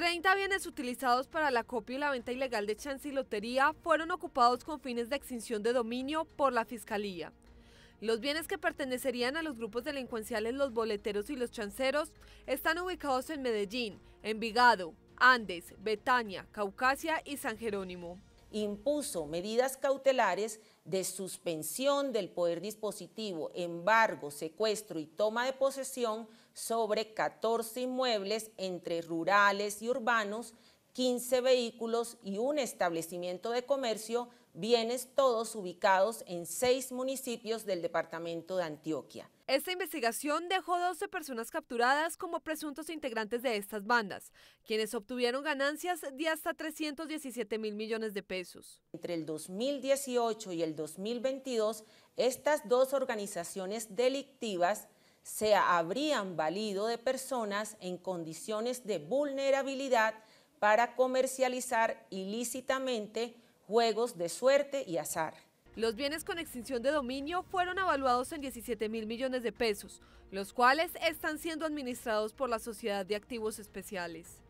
30 bienes utilizados para la copia y la venta ilegal de chance lotería fueron ocupados con fines de extinción de dominio por la Fiscalía. Los bienes que pertenecerían a los grupos delincuenciales Los Boleteros y Los Chanceros están ubicados en Medellín, Envigado, Andes, Betania, Caucasia y San Jerónimo impuso medidas cautelares de suspensión del poder dispositivo, embargo, secuestro y toma de posesión sobre 14 inmuebles entre rurales y urbanos 15 vehículos y un establecimiento de comercio, bienes todos ubicados en seis municipios del departamento de Antioquia. Esta investigación dejó 12 personas capturadas como presuntos integrantes de estas bandas, quienes obtuvieron ganancias de hasta 317 mil millones de pesos. Entre el 2018 y el 2022, estas dos organizaciones delictivas se habrían valido de personas en condiciones de vulnerabilidad para comercializar ilícitamente juegos de suerte y azar. Los bienes con extinción de dominio fueron evaluados en 17 mil millones de pesos, los cuales están siendo administrados por la Sociedad de Activos Especiales.